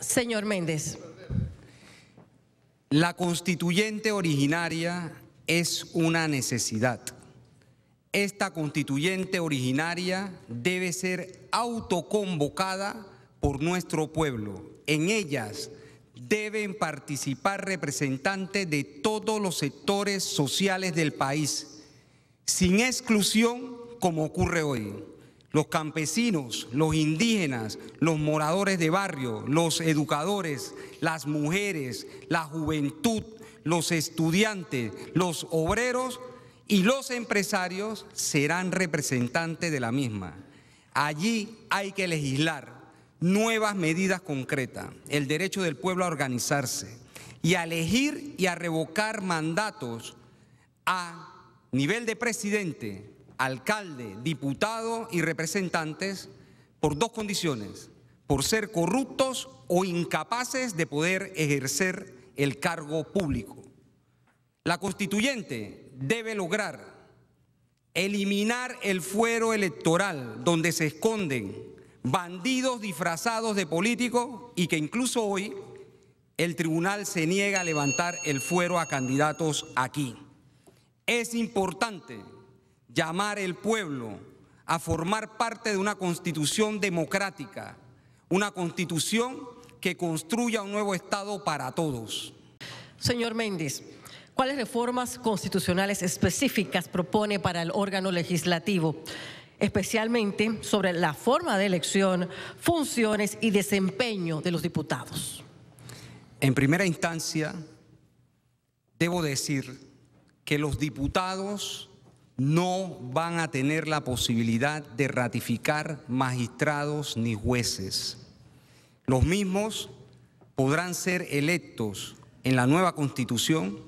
Señor Méndez. La constituyente originaria es una necesidad. Esta constituyente originaria debe ser autoconvocada por nuestro pueblo. En ellas deben participar representantes de todos los sectores sociales del país, sin exclusión como ocurre hoy los campesinos, los indígenas, los moradores de barrio, los educadores, las mujeres, la juventud, los estudiantes, los obreros y los empresarios serán representantes de la misma. Allí hay que legislar nuevas medidas concretas, el derecho del pueblo a organizarse y a elegir y a revocar mandatos a nivel de presidente, alcalde, diputado y representantes por dos condiciones, por ser corruptos o incapaces de poder ejercer el cargo público. La constituyente debe lograr eliminar el fuero electoral donde se esconden bandidos disfrazados de políticos y que incluso hoy el tribunal se niega a levantar el fuero a candidatos aquí. Es importante llamar el pueblo a formar parte de una constitución democrática, una constitución que construya un nuevo Estado para todos. Señor Méndez, ¿cuáles reformas constitucionales específicas propone para el órgano legislativo? especialmente sobre la forma de elección, funciones y desempeño de los diputados. En primera instancia, debo decir que los diputados no van a tener la posibilidad de ratificar magistrados ni jueces. Los mismos podrán ser electos en la nueva constitución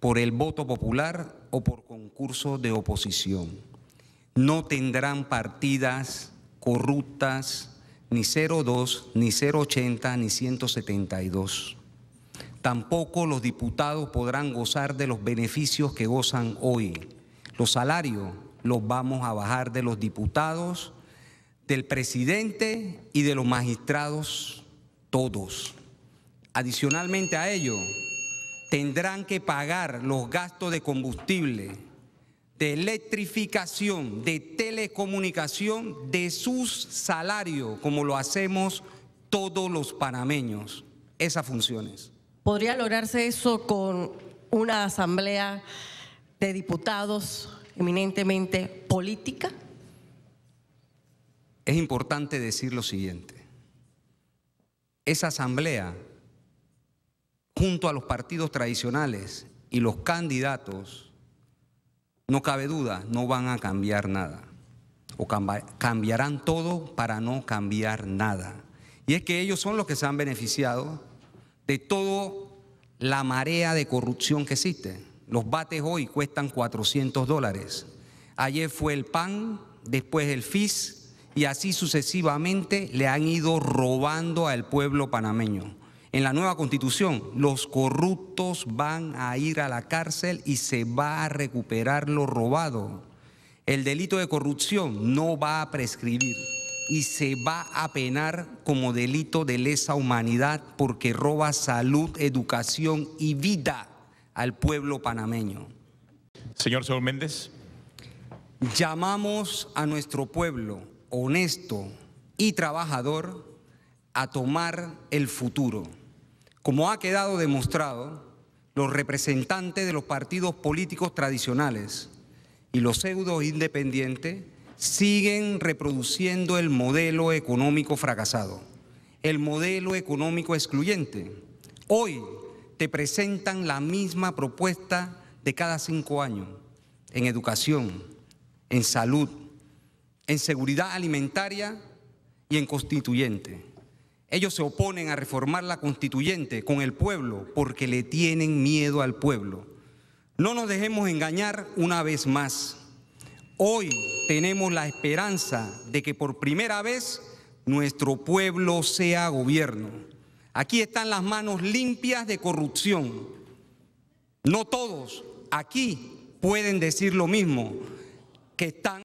por el voto popular o por concurso de oposición. No tendrán partidas corruptas ni 02, ni 080, ni 172. Tampoco los diputados podrán gozar de los beneficios que gozan hoy los salarios los vamos a bajar de los diputados, del presidente y de los magistrados, todos. Adicionalmente a ello, tendrán que pagar los gastos de combustible, de electrificación, de telecomunicación, de sus salarios, como lo hacemos todos los panameños, esas funciones. ¿Podría lograrse eso con una asamblea? de diputados eminentemente política? Es importante decir lo siguiente. Esa asamblea, junto a los partidos tradicionales y los candidatos, no cabe duda, no van a cambiar nada. O cambiarán todo para no cambiar nada. Y es que ellos son los que se han beneficiado de toda la marea de corrupción que existe los bates hoy cuestan 400 dólares. Ayer fue el PAN, después el FIS y así sucesivamente le han ido robando al pueblo panameño. En la nueva constitución, los corruptos van a ir a la cárcel y se va a recuperar lo robado. El delito de corrupción no va a prescribir y se va a penar como delito de lesa humanidad porque roba salud, educación y vida al pueblo panameño. Señor Sol Méndez. Llamamos a nuestro pueblo honesto y trabajador a tomar el futuro. Como ha quedado demostrado, los representantes de los partidos políticos tradicionales y los pseudo independientes siguen reproduciendo el modelo económico fracasado, el modelo económico excluyente. Hoy te presentan la misma propuesta de cada cinco años en educación, en salud, en seguridad alimentaria y en constituyente. Ellos se oponen a reformar la constituyente con el pueblo porque le tienen miedo al pueblo. No nos dejemos engañar una vez más. Hoy tenemos la esperanza de que por primera vez nuestro pueblo sea gobierno Aquí están las manos limpias de corrupción. No todos aquí pueden decir lo mismo, que están